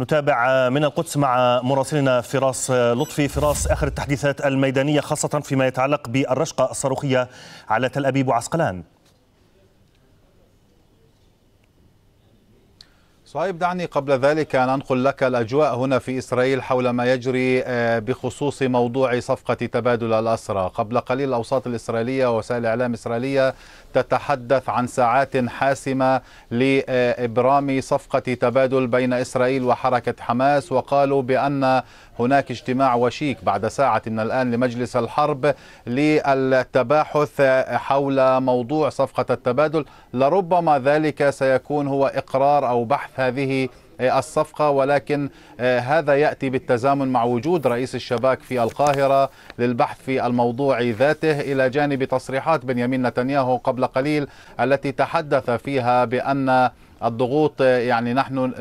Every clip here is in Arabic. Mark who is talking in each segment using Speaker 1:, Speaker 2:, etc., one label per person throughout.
Speaker 1: نتابع من القدس مع مراسلنا فراس لطفي فراس آخر التحديثات الميدانية خاصة فيما يتعلق بالرشقة الصاروخية على تل أبيب وعسقلان
Speaker 2: صايب دعني قبل ذلك أن أنقل لك الأجواء هنا في إسرائيل حول ما يجري آه، بخصوص موضوع صفقة تبادل الأسرى قبل قليل الأوساط الإسرائيلية ووسائل الإعلام الإسرائيلية تتحدث عن ساعات حاسمة لإبرام صفقة تبادل بين إسرائيل وحركة حماس وقالوا بأن هناك اجتماع وشيك بعد ساعة من الآن لمجلس الحرب للتباحث حول موضوع صفقة التبادل لربما ذلك سيكون هو إقرار أو بحث هذه آه، الصفقة ولكن آه، هذا يأتي بالتزامن مع وجود رئيس الشباك في القاهرة للبحث في الموضوع ذاته إلى جانب تصريحات بنيامين نتنياهو قبل قليل التي تحدث فيها بأن الضغوط آه، يعني نحن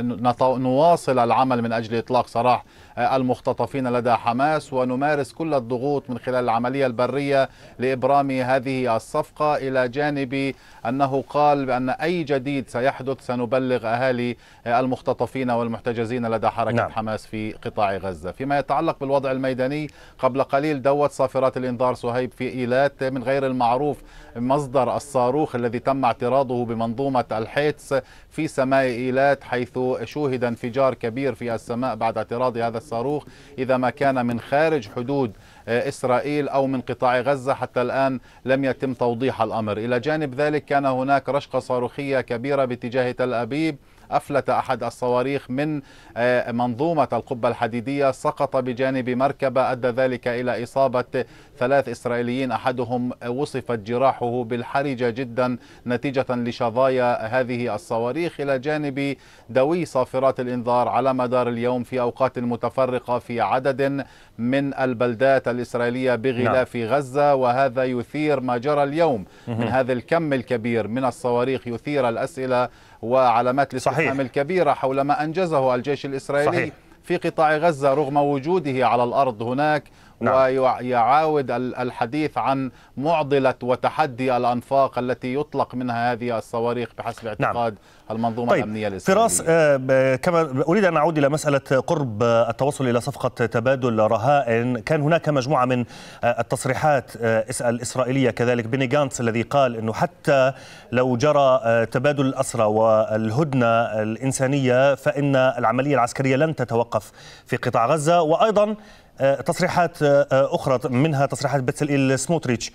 Speaker 2: نواصل العمل من أجل إطلاق سراح آه، المختطفين لدى حماس ونمارس كل الضغوط من خلال العملية البرية لإبرام هذه الصفقة إلى جانب أنه قال بأن أي جديد سيحدث سنبلغ أهالي آه، المختطفين والمحتجزين لدى حركة نعم. حماس في قطاع غزة فيما يتعلق بالوضع الميداني قبل قليل دوت صافرات الإنذار سهيب في إيلات من غير المعروف مصدر الصاروخ الذي تم اعتراضه بمنظومة الحيتس في سماء إيلات حيث شوهد انفجار كبير في السماء بعد اعتراض هذا الصاروخ إذا ما كان من خارج حدود آه، إسرائيل أو من قطاع غزة حتى الآن لم يتم توضيح الأمر إلى جانب ذلك كان هناك رشقة صاروخية كبيرة باتجاه تل أبيب أفلت أحد الصواريخ من آه، منظومة القبة الحديدية سقط بجانب مركبة أدى ذلك إلى إصابة ثلاث إسرائيليين أحدهم وصفت جراحه بالحرجة جدا نتيجة لشظايا هذه الصواريخ إلى جانب دوي صافرات الإنذار على مدار اليوم في أوقات متفرقة في عدد من البلدات الإسرائيلية بغلاف نعم. غزة وهذا يثير ما جرى اليوم من هذا الكم الكبير من الصواريخ يثير الأسئلة وعلامات الاستفهام صحيح. والأرحام الكبيرة حول ما أنجزه الجيش الإسرائيلي صحيح. في قطاع غزة رغم وجوده على الأرض هناك نعم. ويعاود الحديث عن معضلة وتحدي الأنفاق التي يطلق منها هذه الصواريخ بحسب نعم. اعتقاد نعم. المنظومة طيب. الأمنية
Speaker 1: الإسرائيلية فراس آه، كما أريد أن أعود إلى مسألة قرب التوصل إلى صفقة تبادل رهائن كان هناك مجموعة من آه، التصريحات آه، الإسرائيلية كذلك بيني جانتس الذي قال أنه حتى لو جرى تبادل الأسرى والهدنة الإنسانية فإن العملية العسكرية لن تتوقف في قطاع غزة وأيضا آه، تصريحات آه، آه، أخرى منها تصريحات بتسلئيل سموتريتش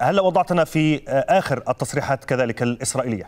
Speaker 1: هل وضعتنا في آخر التصريحات كذلك الإسرائيلية؟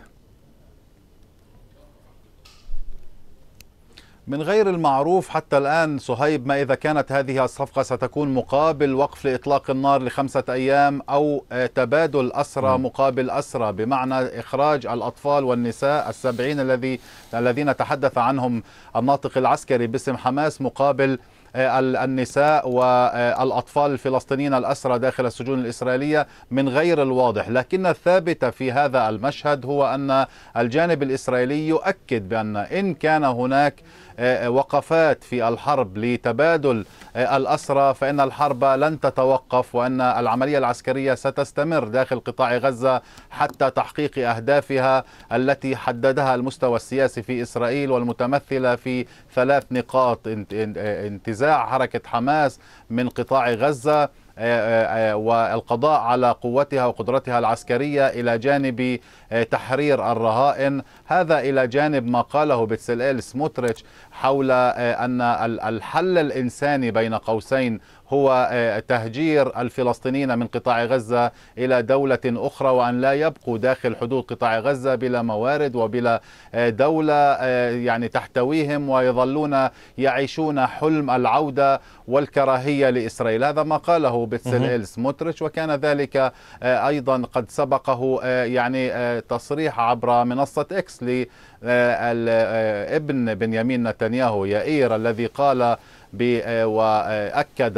Speaker 1: من
Speaker 2: غير المعروف حتى الآن صهيب ما إذا كانت هذه الصفقة ستكون مقابل وقف لإطلاق النار لخمسة أيام أو تبادل أسرى مقابل أسرى بمعنى إخراج الأطفال والنساء السبعين الذي الذين تحدث عنهم الناطق العسكري باسم حماس مقابل آه، النساء والأطفال الفلسطينيين الأسرى داخل السجون الإسرائيلية من غير الواضح لكن الثابت في هذا المشهد هو أن الجانب الإسرائيلي يؤكد بأن إن كان هناك آه، وقفات في الحرب لتبادل آه، الأسرى فإن الحرب لن تتوقف وأن العملية العسكرية ستستمر داخل قطاع غزة حتى تحقيق أهدافها التي حددها المستوى السياسي في إسرائيل والمتمثلة في ثلاث نقاط انتزاع حركة حماس من قطاع غزة آه، آه، آه، والقضاء على قوتها وقدرتها العسكرية إلى جانب تحرير الرهائن هذا إلى جانب ما قاله بتسلئيل سموتريتش حول أن الحل الإنساني بين قوسين هو آه، تهجير الفلسطينيين من قطاع غزة إلى دولة أخرى وأن لا يبقوا داخل حدود قطاع غزة بلا موارد وبلا آه، دولة آه، يعني تحتويهم ويظلون يعيشون حلم العودة والكراهية لإسرائيل هذا ما قاله بتسليل سموتريتش وكان ذلك أيضا قد سبقه يعني تصريح عبر منصة إكس ابن بنيامين نتنياهو يائير الذي قال واكد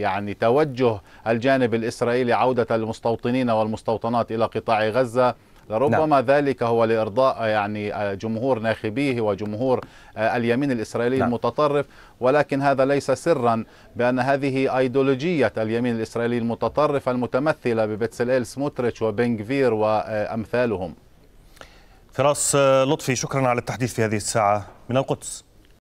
Speaker 2: يعني توجه الجانب الاسرائيلي عوده المستوطنين والمستوطنات الى قطاع غزه لربما نعم. ذلك هو لارضاء يعني جمهور ناخبيه وجمهور آه، اليمين الاسرائيلي نعم. المتطرف ولكن هذا ليس سرا بان هذه ايديولوجيه اليمين الاسرائيلي المتطرف المتمثله ببتسلال سموتريتش وبنغفير
Speaker 1: وامثالهم فراس آه، لطفي شكرا على التحديث في هذه الساعه من القدس